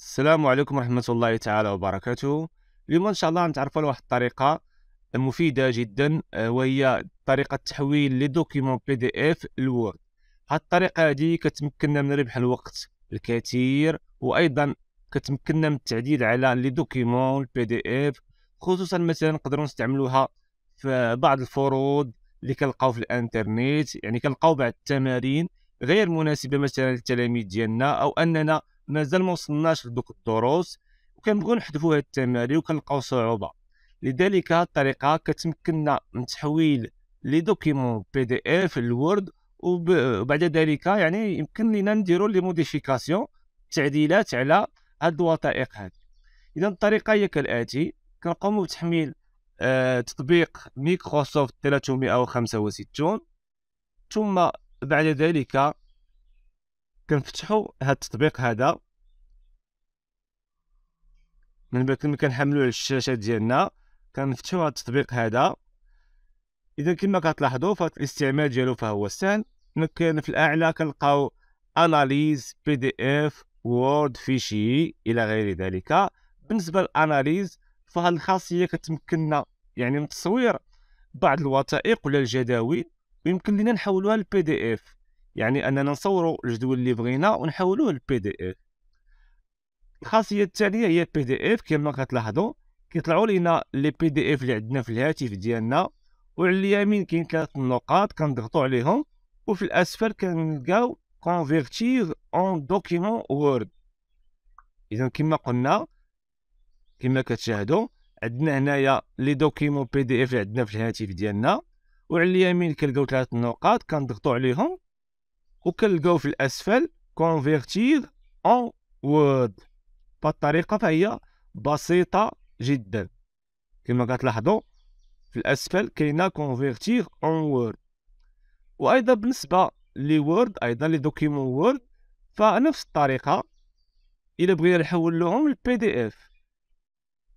السلام عليكم ورحمة الله تعالى وبركاته اليوم إن شاء الله غنتعرفوا على واحد الطريقة مفيدة جدا آه، وهي طريقة تحويل لي دوكيمون بي دي اف لوورد هاد الطريقة هادي كتمكننا من ربح الوقت الكثير وأيضا كتمكننا من التعديل على لي دوكيمون بي دي اف خصوصا مثلا نقدروا نستعملوها في بعض الفروض اللي كنلقاو في الانترنيت يعني كنلقاو بعض التمارين غير مناسبة مثلا للتلاميذ ديالنا أو أننا مازال ما وصلناش لدوك الدروس وكنبغيو نحذفوا هاد التمارين وكنلقاو صعوبه لذلك هاد الطريقه كتمكننا من تحويل لي دوكيمون بي دي اف للوورد وبعد ذلك يعني يمكن لينا نديروا لي موديفيكاسيون تعديلات على هاد الوثائق هاد اذا الطريقه هي كالاتي كنقوموا بتحميل آه تطبيق ميكروسوفت 365 ثم بعد ذلك كنفتحوا هذا التطبيق هذا من بعد كما كنحملوه على الشاشه ديالنا كنفتحوا هذا التطبيق هذا اذا كما كتلاحظوا فالاستعمال ديالو فهو سهل ممكن في الاعلى كنلقاو اناليز بي دي اف وورد فيشي الى غير ذلك بالنسبه للاناليز فهاد الخاصيه كتمكننا يعني من تصوير بعض الوثائق ولا الجداول ويمكن لنا نحولوها لبي دي اف يعني اننا نصوروا الجدول اللي بغينا ونحولوه لبي دي اف الخاصيه الثانيه هي البي دي اف كما كتلاحظوا كيطلعوا لينا لي بي دي اف اللي عندنا في الهاتف ديالنا وعلى اليمين كاين ثلاث نقاط كنضغطوا عليهم وفي الاسفل كنلقاو كونفيرتير اون دوكيمون وورد اذا كما قلنا كما كتشاهدوا عندنا هنايا لي دوكيمون بي دي اف اللي عندنا في الهاتف ديالنا وعلى اليمين كنلقاو ثلاث نقاط كنضغطوا عليهم وكنلقاو في الاسفل كونفيرتير اون وورد بهاد الطريقه فهي بسيطه جدا كما كتلاحظوا في الاسفل كاينه كونفيرتير اون وورد وايضا بالنسبه لي وورد ايضا لي دوكيمون وورد فنفس الطريقه الا بغينا نحول لهم البي دي اف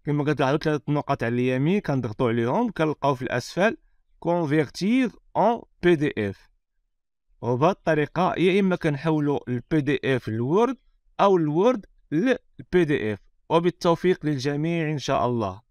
كما كتلاحظوا ثلاثه النقط على اليمين كنضغطوا عليهم كنلقاو في الاسفل كونفيرتير اون بي دي اف الطريقة يا اما كنحولو البي دي اف للوورد او الوورد للبي دي اف وبالتوفيق للجميع ان شاء الله